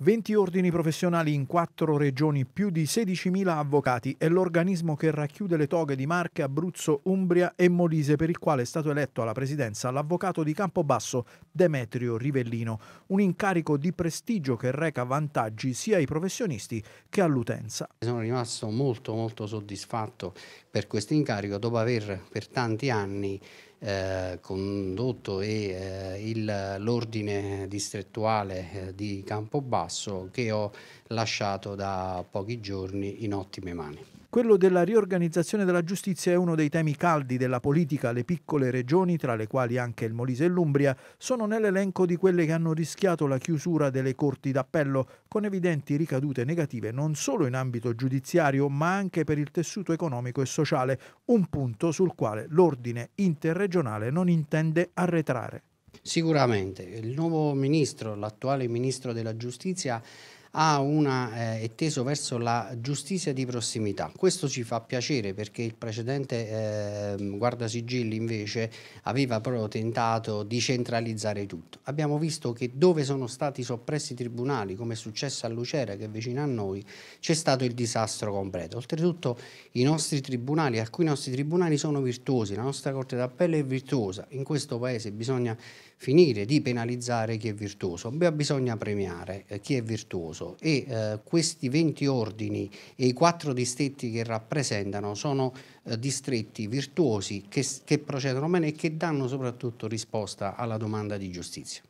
20 ordini professionali in 4 regioni, più di 16.000 avvocati è l'organismo che racchiude le toghe di Marche, Abruzzo, Umbria e Molise per il quale è stato eletto alla presidenza l'avvocato di Campobasso Demetrio Rivellino, un incarico di prestigio che reca vantaggi sia ai professionisti che all'utenza. Sono rimasto molto molto soddisfatto per questo incarico dopo aver per tanti anni eh, condotto e eh, l'ordine distrettuale eh, di Campobasso che ho lasciato da pochi giorni in ottime mani. Quello della riorganizzazione della giustizia è uno dei temi caldi della politica. Le piccole regioni, tra le quali anche il Molise e l'Umbria, sono nell'elenco di quelle che hanno rischiato la chiusura delle corti d'appello, con evidenti ricadute negative non solo in ambito giudiziario, ma anche per il tessuto economico e sociale, un punto sul quale l'ordine interregionale non intende arretrare. Sicuramente, il nuovo ministro, l'attuale ministro della giustizia, ha una, eh, è teso verso la giustizia di prossimità. Questo ci fa piacere perché il precedente eh, guardasigilli invece aveva proprio tentato di centralizzare tutto. Abbiamo visto che dove sono stati soppressi i tribunali, come è successo a Lucera che è vicino a noi, c'è stato il disastro completo. Oltretutto i nostri tribunali, alcuni nostri tribunali sono virtuosi, la nostra Corte d'Appello è virtuosa. In questo paese bisogna finire di penalizzare chi è virtuoso, bisogna premiare eh, chi è virtuoso tutto e eh, questi 20 ordini e i quattro distretti che rappresentano sono eh, distretti virtuosi che, che procedono bene e che danno soprattutto risposta alla domanda di giustizia.